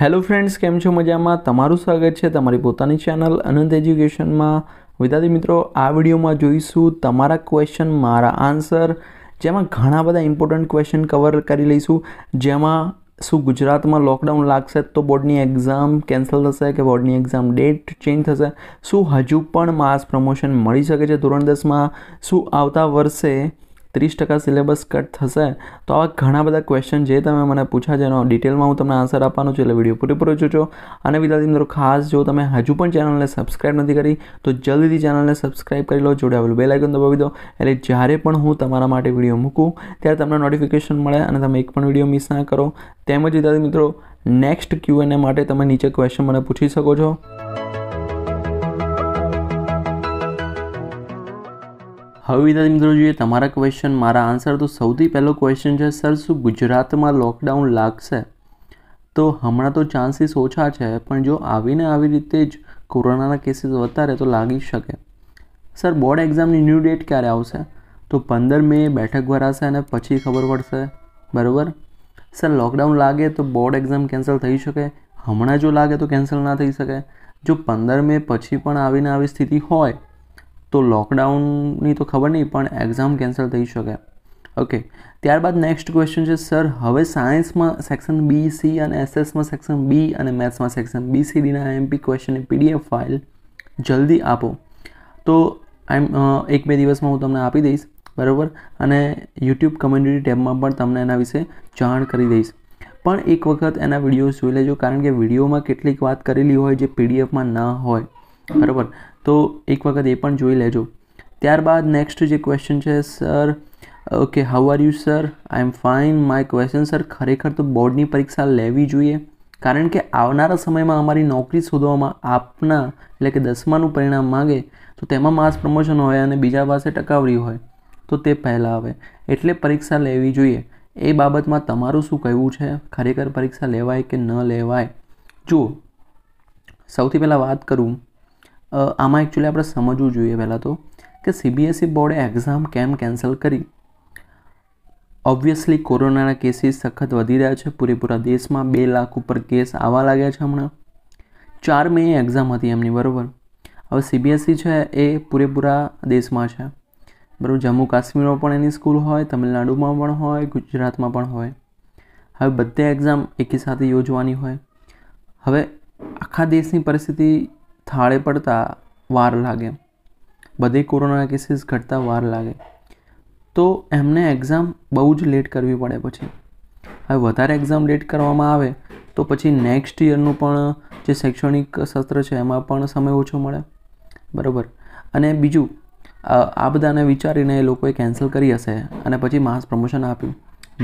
hello friends કેમ છો મજામાં તમારું સ્વાગત છે તમારી પોતાની ચેનલ અનંત એજ્યુકેશનમાં વિદ્યાર્થી મિત્રો આ વિડીયોમાં જોઈશું તમારા ક્વેશ્ચન મારા આન્સર જેમાં ઘણા બધા ઇમ્પોર્ટન્ટ ક્વેશ્ચન કવર કરી લઈશું જેમાં શું ગુજરાતમાં લોકડાઉન લાગશે તો બોર્ડની એક્ઝામ કેન્સલ થશે કે બોર્ડની એક્ઝામ ડેટ ચેન્જ થશે શું હજુ પણ માસ પ્રમોશન મળી શકે છે ધોરણ દસમાં શું આવતા વર્ષે ત્રીસ ટકા સિલેબસ કટ થશે તો આવા ઘણા બધા ક્વેશ્ચન જે તમે મને પૂછ્યા જેનો ડિટેલમાં હું તમને આન્સર આપવાનું છું એટલે વિડીયો પૂરેપૂરો જોજો અને વિદ્યાર્થી મિત્રો ખાસ જો તમે હજુ પણ ચેનલને સબસ્ક્રાઈબ નથી કરી તો જલ્દીથી ચેનલને સબસ્ક્રાઈબ કરી લો જોડાવેલું બેલ આઇકન દબાવી દો એટલે જ્યારે પણ હું તમારા માટે વિડીયો મૂકું ત્યારે તમને નોટિફિકેશન મળે અને તમે એક પણ વિડીયો મિસ ના કરો તેમજ વિદ્યાર્થી મિત્રો નેક્સ્ટ ક્યુ ક્યુએનએ માટે તમે નીચે ક્વેશ્ચન મને પૂછી શકો છો હવે વિદ્યાર્થી મિત્રો જોઈએ તમારા ક્વેશ્ચન મારા આન્સર તો સૌથી પહેલો ક્વેશ્ચન છે સર શું ગુજરાતમાં લોકડાઉન લાગશે તો હમણાં તો ચાન્સીસ ઓછા છે પણ જો આવીને આવી રીતે જ કોરોનાના કેસીસ વધારે તો લાગી શકે સર બોર્ડ એક્ઝામની ન્યૂ ડેટ ક્યારે આવશે તો પંદર મે બેઠક ભરાશે અને પછી ખબર પડશે બરાબર સર લોકડાઉન લાગે તો બોર્ડ એક્ઝામ કેન્સલ થઈ શકે હમણાં જો લાગે તો કેન્સલ ના થઈ શકે જો પંદર મે પછી પણ આવીને આવી સ્થિતિ હોય તો લોકડાઉનની તો ખબર નહીં પણ એક્ઝામ કેન્સલ થઈ શકે ઓકે ત્યારબાદ નેક્સ્ટ ક્વેશ્ચન છે સર હવે સાયન્સમાં સેક્શન બી સી અને એસએસમાં સેક્શન બી અને મેથ્સમાં સેક્શન બી સી ડીના એમપી ક્વેશ્ચનની પીડીએફ ફાઇલ જલ્દી આપો તો એમ એક બે દિવસમાં હું તમને આપી દઈશ બરાબર અને યુટ્યુબ કમ્યુનિટી ટેબમાં પણ તમને એના વિશે જાણ કરી દઈશ પણ એક વખત એના વિડીયો જોઈ લેજો કારણ કે વિડીયોમાં કેટલીક વાત કરેલી હોય જે પીડીએફમાં ના હોય બરાબર તો એક વખત એ પણ જોઈ લેજો ત્યારબાદ નેક્સ્ટ જે ક્વેશ્ચન છે sir okay how are you sir I am fine my question sir ખરેખર તો બોર્ડની પરીક્ષા લેવી જોઈએ કારણ કે આવનારા સમયમાં અમારી નોકરી શોધવામાં આપના એટલે કે દસમાનું પરિણામ માગે તો તેમાં માસ પ્રમોશન હોય અને બીજા પાસે ટકાવરી હોય તો તે પહેલાં આવે એટલે પરીક્ષા લેવી જોઈએ એ બાબતમાં તમારું શું કહેવું છે ખરેખર પરીક્ષા લેવાય કે ન લેવાય જુઓ સૌથી પહેલાં વાત કરું આમાં એકચ્યુઅલી આપણે સમજવું જોઈએ પહેલાં તો કે સીબીએસઈ e બોર્ડે એક્ઝામ કેમ કેન્સલ કરી ઓબ્વિયસલી કોરોનાના કેસીસ સખત વધી રહ્યા છે પૂરેપૂરા દેશમાં બે લાખ ઉપર કેસ આવવા લાગ્યા છે હમણાં ચાર મે એક્ઝામ હતી એમની બરાબર હવે સીબીએસઈ e છે એ પૂરેપૂરા દેશમાં છે બરાબર જમ્મુ કાશ્મીરમાં પણ એની સ્કૂલ હોય તમિલનાડુમાં પણ હોય ગુજરાતમાં પણ હોય હવે બધે એક્ઝામ એકી સાથે યોજવાની હોય હવે આખા દેશની પરિસ્થિતિ થાળે પડતા વાર લાગે બધે કોરોનાના કેસીસ ઘટતા વાર લાગે તો એમને એક્ઝામ બહુ જ લેટ કરવી પડે પછી હવે વધારે એક્ઝામ લેટ કરવામાં આવે તો પછી નેક્સ્ટ યરનું પણ જે શૈક્ષણિક સત્ર છે એમાં પણ સમય ઓછો મળે બરાબર અને બીજું આ બધાને વિચારીને એ લોકોએ કેન્સલ કરી હશે અને પછી માસ પ્રમોશન આપ્યું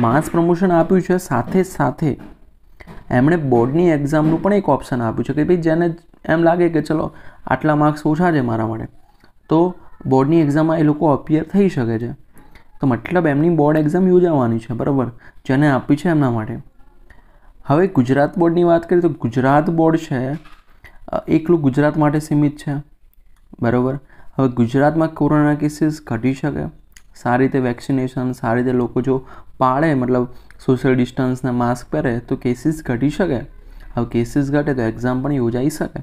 માસ પ્રમોશન આપ્યું છે સાથે સાથે એમણે બોર્ડની એક્ઝામનું પણ એક ઓપ્શન આપ્યું છે કે ભાઈ જેને એમ લાગે કે ચલો આટલા માર્ક્સ ઓછા છે મારા માટે તો બોર્ડની એક્ઝામમાં એ લોકો અપિયર થઈ શકે છે તો મતલબ એમની બોર્ડ એક્ઝામ યોજાવાની છે બરાબર જેને આપી છે એમના માટે હવે ગુજરાત બોર્ડની વાત કરીએ તો ગુજરાત બોર્ડ છે એકલું ગુજરાત માટે સીમિત છે બરાબર હવે ગુજરાતમાં કોરોના કેસીસ ઘટી શકે સારી રીતે વેક્સિનેશન સારી રીતે લોકો જો પાળે મતલબ સોશિયલ ડિસ્ટન્સને માસ્ક પહેરે તો કેસીસ ઘટી શકે હવે કેસીસ ઘટે તો એક્ઝામ પણ યોજાઈ શકે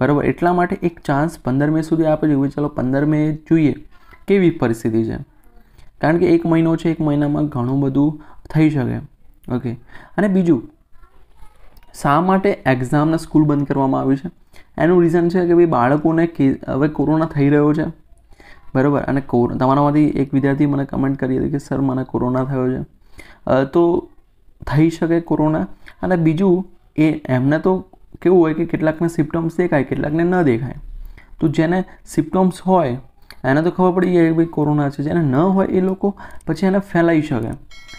બરાબર એટલા માટે એક ચાન્સ પંદર મે સુધી આપે છે ચાલો પંદર મે જોઈએ કેવી પરિસ્થિતિ છે કારણ કે એક મહિનો છે એક મહિનામાં ઘણું બધું થઈ શકે ઓકે અને બીજું શા માટે એક્ઝામના સ્કૂલ બંધ કરવામાં આવી છે એનું રીઝન છે કે ભાઈ બાળકોને કે હવે કોરોના થઈ રહ્યો છે બરાબર અને તમારામાંથી એક વિદ્યાર્થી મને કમેન્ટ કરી હતી કે સર મને કોરોના થયો છે તો થઈ શકે કોરોના અને બીજું એ એમને તો કેવું હોય કે કેટલાકને સિમ્ટમ્સ દેખાય કેટલાકને ન દેખાય તો જેને સિમ્ટમ્સ હોય એને તો ખબર પડી જાય કે ભાઈ કોરોના છે જેને ન હોય એ લોકો પછી એને ફેલાઈ શકે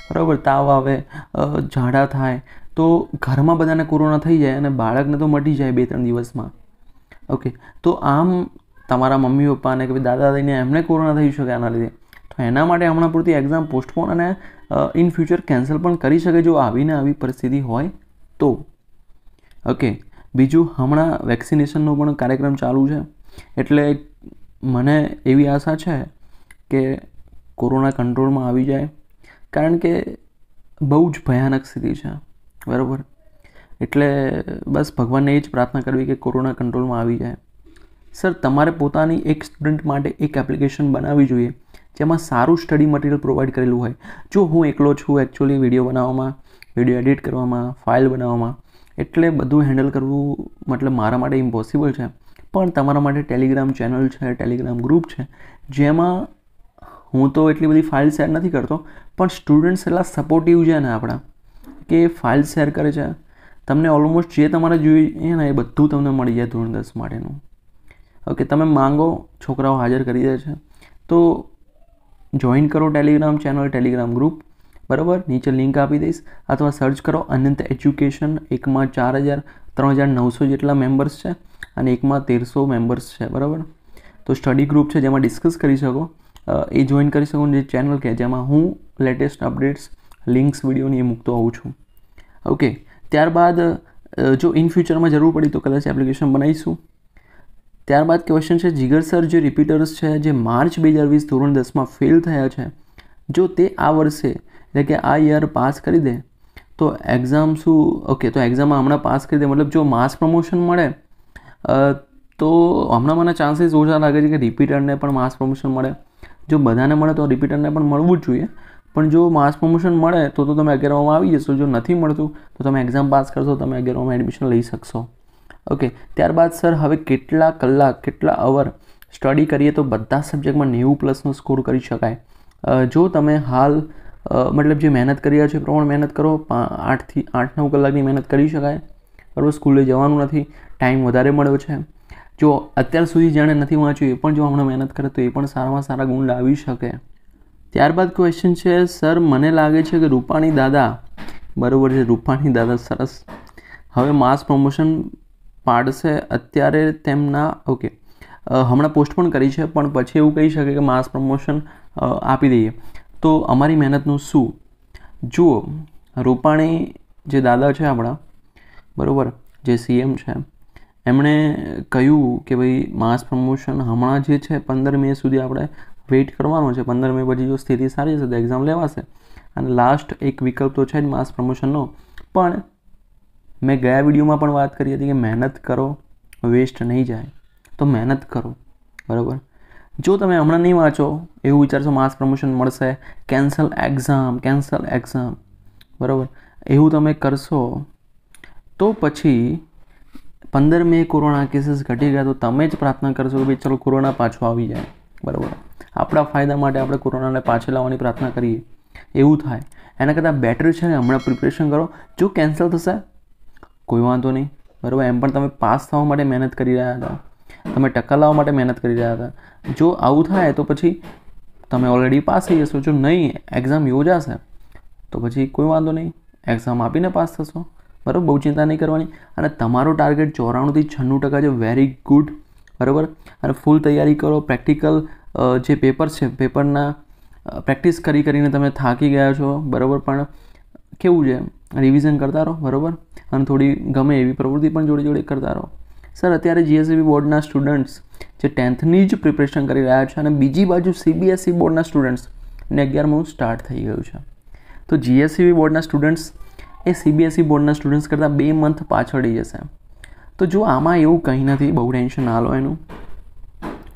બરાબર તાવ આવે ઝાડા થાય તો ઘરમાં બધાને કોરોના થઈ જાય અને બાળકને તો મટી જાય બે ત્રણ દિવસમાં ઓકે તો આમ તમારા મમ્મી પપ્પાને કે ભાઈ દાદા દાદીને એમને કોરોના થઈ શકે આના લીધે તો એના માટે હમણાં પૂરતી એક્ઝામ પોસ્ટપોન અને ઇન ફ્યુચર કેન્સલ પણ કરી શકે જો આવીને આવી પરિસ્થિતિ હોય તો ઓકે બીજું હમણાં વેક્સિનેશનનો પણ કાર્યક્રમ ચાલુ છે એટલે મને એવી આશા છે કે કોરોના કંટ્રોલમાં આવી જાય કારણ કે બહુ જ ભયાનક સ્થિતિ છે બરાબર એટલે બસ ભગવાનને એ જ પ્રાર્થના કરવી કે કોરોના કંટ્રોલમાં આવી જાય સર તમારે પોતાની એક સ્ટુડન્ટ માટે એક એપ્લિકેશન બનાવવી જોઈએ જેમાં સારું સ્ટડી મટીરિયલ પ્રોવાઈડ કરેલું હોય જો હું એકલો છું એકચ્યુઅલી વિડીયો બનાવવામાં વિડીયો એડિટ કરવામાં ફાઇલ બનાવવામાં એટલે બધું હેન્ડલ કરવું મતલબ મારા માટે ઇમ્પોસિબલ છે પણ તમારા માટે ટેલિગ્રામ ચેનલ છે ટેલિગ્રામ ગ્રુપ છે જેમાં હું તો એટલી બધી ફાઇલ શેર નથી કરતો પણ સ્ટુડન્ટ્સ એટલા સપોર્ટિવ છે ને આપણા કે ફાઇલ શેર કરે છે તમને ઓલમોસ્ટ જે તમારે જોઈએ ને એ બધું તમને મળી જાય ધોરણ દસ માટેનું ઓકે તમે માંગો છોકરાઓ હાજર કરી દે છે તો જોઈન કરો ટેલિગ્રામ ચેનલ ટેલિગ્રામ ગ્રુપ બરાબર નીચે લિંક આપી દઈશ અથવા સર્ચ કરો અનંત એજ્યુકેશન એકમાં ચાર હજાર ત્રણ હજાર નવસો જેટલા મેમ્બર્સ છે અને એકમાં તેરસો મેમ્બર્સ છે બરાબર તો સ્ટડી ગ્રુપ છે જેમાં ડિસ્કસ કરી શકો એ જોઈન કરી શકો જે ચેનલ કે જેમાં હું લેટેસ્ટ અપડેટ્સ લિંક્સ વિડીયોની એ મૂકતો હોઉં છું ઓકે ત્યારબાદ જો ઇન ફ્યુચરમાં જરૂર પડી તો કદાચ એપ્લિકેશન બનાવીશું ત્યારબાદ ક્વેશ્ચન છે જીગર સર જે રિપીટર્સ છે જે માર્ચ બે હજાર વીસ ધોરણ દસમાં ફેલ થયા છે જો તે આ વર્ષે એટલે કે આ યર પાસ કરી દે તો એક્ઝામ શું ઓકે તો એક્ઝામમાં હમણાં પાસ કરી દે મતલબ જો માસ પ્રમોશન મળે તો હમણાં મને ચાન્સીસ ઓછા લાગે છે કે રિપીટરને પણ માસ પ્રમોશન મળે જો બધાને મળે તો રિપીટરને પણ મળવું જ જોઈએ પણ જો માસ પ્રમોશન મળે તો તો તમે અગિયારમાં આવી જશો જો નથી મળતું તો તમે એક્ઝામ પાસ કરશો તમે અગિયારમાં એડમિશન લઈ શકશો ઓકે ત્યારબાદ સર હવે કેટલા કલાક કેટલા અવર સ્ટડી કરીએ તો બધા સબ્જેક્ટમાં નેવું પ્લસનો સ્કોર કરી શકાય જો તમે હાલ મતલબ જે મહેનત કરી રહ્યા છે એ પ્રમાણે મહેનત કરો આઠથી આઠ નવ કલાકની મહેનત કરી શકાય બરાબર સ્કૂલે જવાનું નથી ટાઈમ વધારે મળ્યો છે જો અત્યાર સુધી જેણે નથી વાંચ્યું એ પણ જો હમણાં મહેનત કરે તો એ પણ સારામાં સારા ગુણ લાવી શકે ત્યારબાદ ક્વેશ્ચન છે સર મને લાગે છે કે રૂપાણી દાદા બરાબર છે રૂપાણી દાદા સરસ હવે માસ પ્રમોશન પાડશે અત્યારે તેમના ઓકે હમણાં પોસ્ટ પણ કરી છે પણ પછી એવું કહી શકે કે માસ પ્રમોશન આપી દઈએ તો અમારી મહેનતનું શું જુઓ રૂપાણી જે દાદા છે આપણા બરાબર જે સીએમ છે એમણે કહ્યું કે ભાઈ માસ પ્રમોશન હમણાં જે છે પંદર મે સુધી આપણે વેઇટ કરવાનો છે પંદર મે પછી જો સ્થિતિ સારી હશે તો એક્ઝામ લેવાશે અને લાસ્ટ એક વિકલ્પ તો છે જ માસ પ્રમોશનનો પણ મેં ગયા વિડીયોમાં પણ વાત કરી હતી કે મહેનત કરો વેસ્ટ નહીં જાય તો મહેનત કરો બરાબર જો તમે હમણાં નહીં વાંચો એવું વિચારશો માસ પ્રમોશન મળશે કેન્સલ એક્ઝામ કેન્સલ એક્ઝામ બરાબર એવું તમે કરશો તો પછી પંદર મે કોરોના કેસીસ ઘટી ગયા તો તમે જ પ્રાર્થના કરશો કે ભાઈ ચલો કોરોના પાછો આવી જાય બરાબર આપણા ફાયદા માટે આપણે કોરોનાને પાછળ લાવવાની પ્રાર્થના કરીએ એવું થાય એના કરતાં બેટર છે ને હમણાં પ્રિપરેશન કરો જો કેન્સલ થશે કોઈ વાંધો નહીં બરાબર એમ પણ તમે પાસ થવા માટે મહેનત કરી રહ્યા હતા તમે ટકા લાવવા માટે મહેનત કરી રહ્યા હતા જો આવું થાય તો પછી તમે ઓલરેડી પાસ થઈ જશો જો નહીં એક્ઝામ યોજાશે તો પછી કોઈ વાંધો નહીં એક્ઝામ આપીને પાસ થશો બરાબર બહુ ચિંતા નહીં કરવાની અને તમારો ટાર્ગેટ ચોરાણુંથી છન્નું ટકા છે વેરી ગુડ બરાબર અને ફૂલ તૈયારી કરો પ્રેક્ટિકલ જે પેપર છે પેપરના પ્રેક્ટિસ કરી કરીને તમે થાકી ગયા છો બરાબર પણ કેવું છે રિવિઝન કરતા રહો બરાબર અને થોડી ગમે એવી પ્રવૃત્તિ પણ જોડે જોડે કરતા રહો સર અત્યારે જીએસસીબી બોર્ડના સ્ટુડન્ટ્સ જે ટેન્થની જ પ્રિપરેશન કરી રહ્યા છે અને બીજી બાજુ સીબીએસઈ e બોર્ડના સ્ટુડન્ટ્સ ને અગિયારમું સ્ટાર્ટ થઈ ગયું છે તો જીએસસીબી બોર્ડના સ્ટુડન્ટ્સ એ સીબીએસઈ e બોર્ડના સ્ટુડન્ટ્સ કરતાં બે મંથ પાછળી જશે તો જો આમાં એવું કંઈ નથી બહુ ટેન્શન હાલો એનું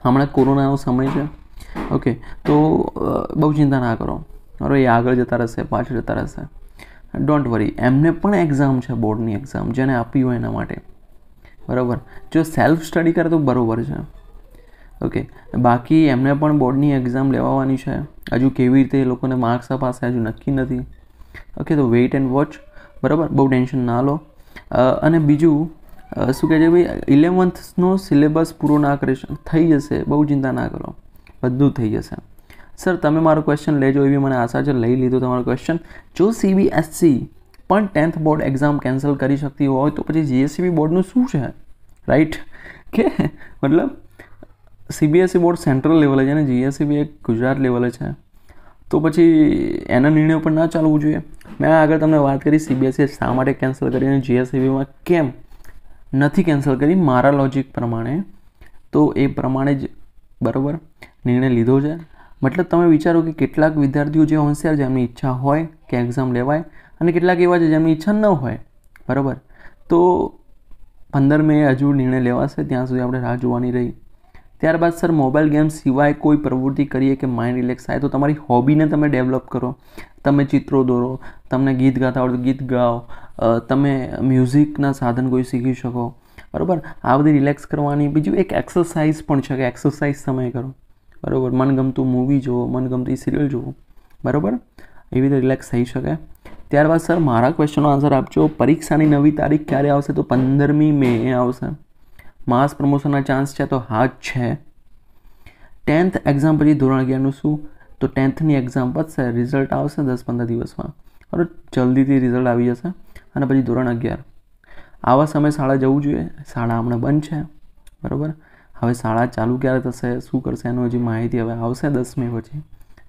હમણાં કોરોનાનો સમય છે ઓકે તો બહુ ચિંતા ના કરો અરે એ આગળ જતા રહેશે પાછળ જતા રહેશે ડોન્ટ વરી એમને પણ એક્ઝામ છે બોર્ડની એક્ઝામ જેને આપી હોય એના માટે બરાબર જો સેલ્ફ સ્ટડી કરે તો બરાબર છે ઓકે બાકી એમને પણ બોર્ડની એક્ઝામ લેવાની છે હજુ કેવી રીતે એ લોકોને માર્ક્સ અપાશે હજુ નક્કી નથી ઓકે તો વેઇટ એન્ડ વોચ બરાબર બહુ ટેન્શન ના લો અને બીજું શું કહે છે ભાઈ ઇલેવન્થનો સિલેબસ પૂરો ના કરી થઈ જશે બહુ ચિંતા ના કરો બધું થઈ જશે સર તમે મારો ક્વેશ્ચન લેજો એવી મને આશા છે લઈ લીધો તમારો ક્વેશ્ચન જો સીબીએસસી પણ ટેન્થ બોર્ડ એક્ઝામ કેન્સલ કરી શકતી હોય તો પછી જીએસસીબી બોર્ડનું શું છે રાઈટ કે મતલબ સીબીએસસી e બોર્ડ સેન્ટ્રલ લેવલે છે અને જીએસસીબી એક ગુજરાત લેવલે છે તો પછી એના નિર્ણય પણ ના ચાલવું જોઈએ મેં આગળ તમને વાત કરી સીબીએસસી e શા માટે કેન્સલ કરી અને જીએસસીબીમાં કેમ નથી કેન્સલ કરી મારા લોજિક પ્રમાણે તો એ પ્રમાણે જ બરાબર નિર્ણય લીધો છે મતલબ તમે વિચારો કે કેટલાક વિદ્યાર્થીઓ જે હોશિયાર જેમની ઈચ્છા હોય કે એક્ઝામ લેવાય અને કેટલાક એવા છે જેમની ઈચ્છા ન હોય બરાબર તો પંદર મે હજુ નિર્ણય લેવાશે ત્યાં સુધી આપણે રાહ જોવાની રહી ત્યારબાદ સર મોબાઈલ ગેમ સિવાય કોઈ પ્રવૃત્તિ કરીએ કે માઇન્ડ રિલેક્સ થાય તો તમારી હોબીને તમે ડેવલપ કરો તમે ચિત્રો દોરો તમને ગીત ગાતા આવડતું ગીત ગાઓ તમે મ્યુઝિકના સાધન કોઈ શીખી શકો બરાબર આ બધી રિલેક્સ કરવાની બીજું એક એક્સરસાઇઝ પણ છે કે એક્સરસાઇઝ તમે કરો બરાબર મનગમતું મૂવી જુઓ મનગમતી સિરિયલ જુઓ બરાબર એવી રીતે રિલેક્સ થઈ શકે ત્યારબાદ સર મારા ક્વેશ્ચનનો આન્સર આપજો પરીક્ષાની નવી તારીખ ક્યારે આવશે તો પંદરમી મે આવશે માસ પ્રમોશનના ચાન્સ છે તો હા જ છે ટેન્થ એક્ઝામ પછી ધોરણ અગિયારનું શું તો ટેન્થની એક્ઝામ પછી રિઝલ્ટ આવશે દસ પંદર દિવસમાં બરાબર જલ્દીથી રિઝલ્ટ આવી જશે અને પછી ધોરણ અગિયાર આવા સમયે શાળા જવું જોઈએ શાળા હમણાં બંધ છે બરાબર હવે શાળા ચાલુ ક્યારે થશે શું કરશે એનું હજી માહિતી હવે આવશે દસમી પછી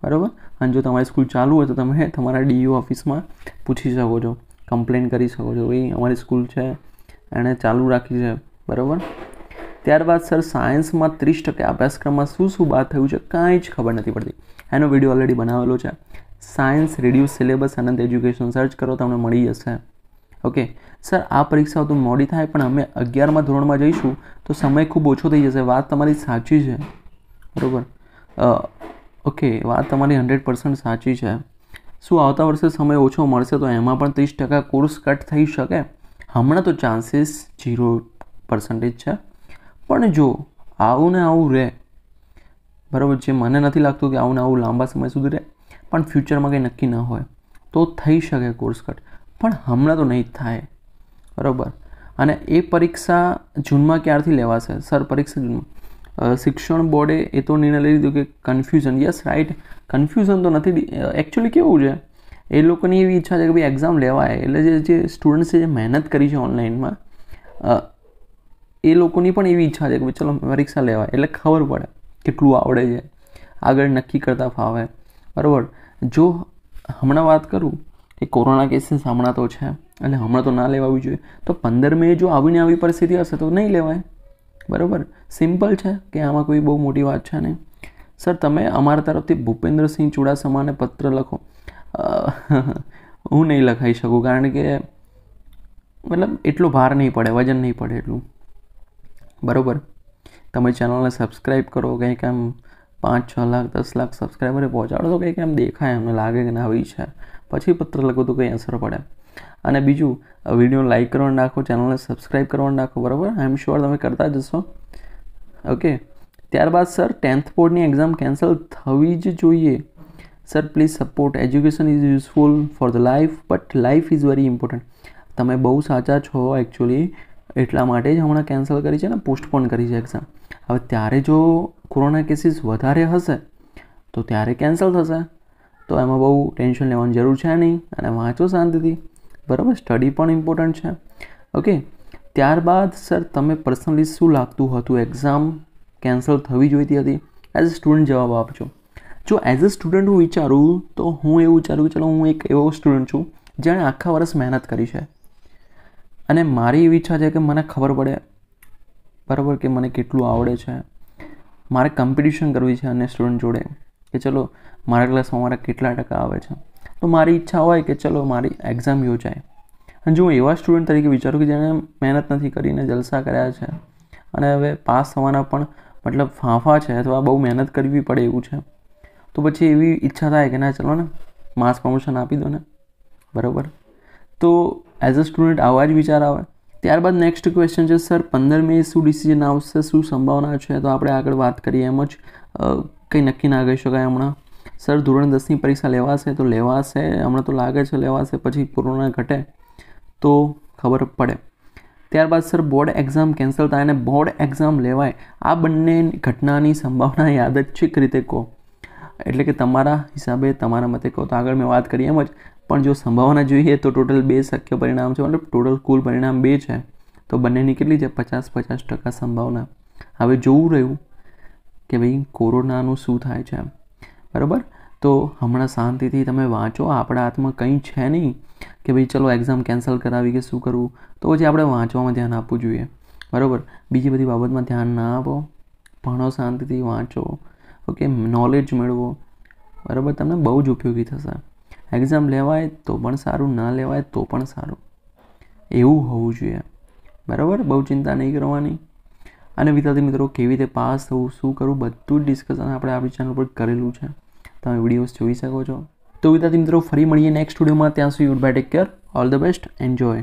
બરાબર અને જો તમારી સ્કૂલ ચાલુ હોય તો તમે તમારા ડીયુ ઓફિસમાં પૂછી શકો છો કમ્પ્લેન કરી શકો છો ભાઈ અમારી સ્કૂલ છે એણે ચાલુ રાખી છે બરાબર ત્યારબાદ સર સાયન્સમાં ત્રીસ ટકા અભ્યાસક્રમમાં શું શું વાત થયું છે કાંઈ જ ખબર નથી પડતી એનો વિડીયો ઓલરેડી બનાવેલો છે science reduce syllabus Anand education search કરો તમને મળી જશે ઓકે સર આ પરીક્ષાઓ તો મોડી થાય પણ અમે અગિયારમાં ધોરણમાં જઈશું તો સમય ખૂબ ઓછો થઈ જશે વાત તમારી સાચી છે બરાબર ઓકે વાત તમારી હંડ્રેડ પર્સન્ટ સાચી છે શું આવતા વર્ષે સમય ઓછો મળશે તો એમાં પણ ત્રીસ ટકા કોર્સ કટ થઈ શકે હમણાં તો ચાન્સીસ ઝીરો પર્સન્ટેજ છે પણ જો આવું ને આવું રહે બરાબર છે મને નથી લાગતું કે આવું ને આવું લાંબા સમય સુધી રહે પણ ફ્યુચરમાં કંઈ નક્કી ન હોય તો થઈ શકે કોર્સ કટ પણ હમણાં તો નહીં થાય બરાબર અને એ પરીક્ષા જૂનમાં ક્યારથી લેવાશે સર પરીક્ષા જૂનમાં શિક્ષણ બોર્ડે એ તો નિર્ણય લઈ લીધો કે કન્ફ્યુઝન યસ રાઈટ કન્ફ્યુઝન તો નથી એકચ્યુઅલી કેવું છે એ લોકોની એવી ઈચ્છા છે કે ભાઈ એક્ઝામ લેવાય એટલે જે જે સ્ટુડન્ટ્સે જે મહેનત કરી છે ઓનલાઈનમાં એ લોકોની પણ એવી ઈચ્છા છે કે ભાઈ ચલો પરીક્ષા લેવાય એટલે ખબર પડે કેટલું આવડે છે આગળ નક્કી કરતા ફાવે બરાબર જો હમણાં વાત કરું કે કોરોના કેસીસ હમણાં તો છે એટલે હમણાં તો ના લેવાવી જોઈએ તો પંદર મે જો આવીને આવી પરિસ્થિતિ હશે તો નહીં લેવાય બરાબર સિમ્પલ છે કે આમાં કોઈ બહુ મોટી વાત છે નહીં સર તમે અમારા તરફથી ભૂપેન્દ્રસિંહ ચુડાસમાને પત્ર લખો હું નહીં લખાઈ શકું કારણ કે મતલબ એટલો ભાર નહીં પડે વજન નહીં પડે એટલું બરાબર તમે ચેનલને સબસ્ક્રાઈબ કરો કંઈક આમ પાંચ છ લાખ દસ લાખ સબસ્ક્રાઈબરે પહોંચાડો તો કંઈક આમ દેખાય એમને લાગે કે ના આવી છે પછી પત્ર લખો તો કંઈ અસર પડે અને બીજું વિડીયોને લાઇક કરવાનું નાખો ચેનલને સબસ્ક્રાઈબ કરવાનું નાખો બરાબર આઈ એમ શ્યોર તમે કરતા જશો ઓકે ત્યારબાદ સર ટેન્થ બોર્ડની એક્ઝામ કેન્સલ થવી જ જોઈએ sir please support education is useful for the life but life is very important તમે બહુ સાચા છો એકચ્યુઅલી એટલા માટે જ હમણાં કેન્સલ કરી છે ને પોસ્ટપોન કરી છે એક્ઝામ હવે ત્યારે જો કોરોના કેસીસ વધારે હશે તો ત્યારે કેન્સલ થશે તો એમાં બહુ ટેન્શન લેવાની જરૂર છે નહીં અને વાંચો શાંતિથી બરાબર સ્ટડી પણ ઇમ્પોર્ટન્ટ છે ઓકે ત્યારબાદ સર તમે પર્સનલી શું લાગતું હતું એક્ઝામ કેન્સલ થવી જોઈતી હતી એઝ અ સ્ટુડન્ટ જવાબ આપજો જો એઝ અ સ્ટુડન્ટ હું વિચારું તો હું એવું વિચારું કે ચાલો હું એક એવો સ્ટુડન્ટ છું જેણે આખા વર્ષ મહેનત કરી છે અને મારી એવી ઈચ્છા છે કે મને ખબર પડે બરાબર કે મને કેટલું આવડે છે મારે કમ્પિટિશન કરવી છે અન્ય સ્ટુડન્ટ જોડે કે ચલો મારા ક્લાસમાં મારા કેટલા ટકા આવે છે તો મારી ઈચ્છા હોય કે ચલો મારી એક્ઝામ યોજાય અને જો હું એવા સ્ટુડન્ટ તરીકે વિચારું કે જેણે મહેનત નથી કરીને જલસા કર્યા છે અને હવે પાસ થવાના પણ મતલબ ફાંફા છે અથવા બહુ મહેનત કરવી પડે એવું છે તો પછી એવી ઈચ્છા થાય કે ના ચલો ને માસ પ્રમોશન આપી દો ને બરાબર તો એઝ અ સ્ટુડન્ટ આવા જ વિચાર આવે ત્યારબાદ નેક્સ્ટ ક્વેશ્ચન છે સર પંદર મે શું ડિસિઝન આવશે શું સંભાવના છે તો આપણે આગળ વાત કરીએ એમ જ કંઈ નક્કી ના કહી શકાય હમણાં સર ધોરણ દસની પરીક્ષા લેવાશે તો લેવાશે હમણાં તો લાગે છે લેવાશે પછી કોરોના ઘટે તો ખબર પડે ત્યારબાદ સર બોર્ડ એક્ઝામ કેન્સલ થાય અને બોર્ડ એક્ઝામ લેવાય આ બંને ઘટનાની સંભાવના યાદચ્છિક રીતે કહો એટલે કે તમારા હિસાબે તમારા મતે કહો તો આગળ મેં વાત કરી એમ જ પણ જો સંભાવના જોઈએ તો ટોટલ બે શક્ય પરિણામ છે મતલબ ટોટલ કુલ પરિણામ બે છે તો બંનેની કેટલી છે પચાસ પચાસ ટકા સંભાવના હવે જોવું રહ્યું કે ભાઈ કોરોનાનું શું થાય છે બરાબર તો હમણાં શાંતિથી તમે વાંચો આપણા હાથમાં કંઈ છે નહીં કે ભાઈ ચલો એક્ઝામ કેન્સલ કરાવી કે શું કરવું તો પછી આપણે વાંચવામાં ધ્યાન આપવું જોઈએ બરાબર બીજી બધી બાબતમાં ધ્યાન ના આપો ભણો શાંતિથી વાંચો ઓકે નોલેજ મેળવો બરાબર તમને બહુ જ ઉપયોગી થશે એક્ઝામ લેવાય તો પણ સારું ના લેવાય તો પણ સારું એવું હોવું જોઈએ બરાબર બહુ ચિંતા નહીં કરવાની અને વિદ્યાર્થી મિત્રો કેવી રીતે પાસ થવું શું કરવું બધું જ ડિસ્કશન આપણે આપણી ચેનલ પર કરેલું છે તમે વિડીયોઝ જોઈ શકો છો તો વિદ્યાર્થી મિત્રો ફરી મળીએ નેક્સ્ટ સ્ટુડિયોમાં ત્યાં સુધી good bye take care all the best enjoy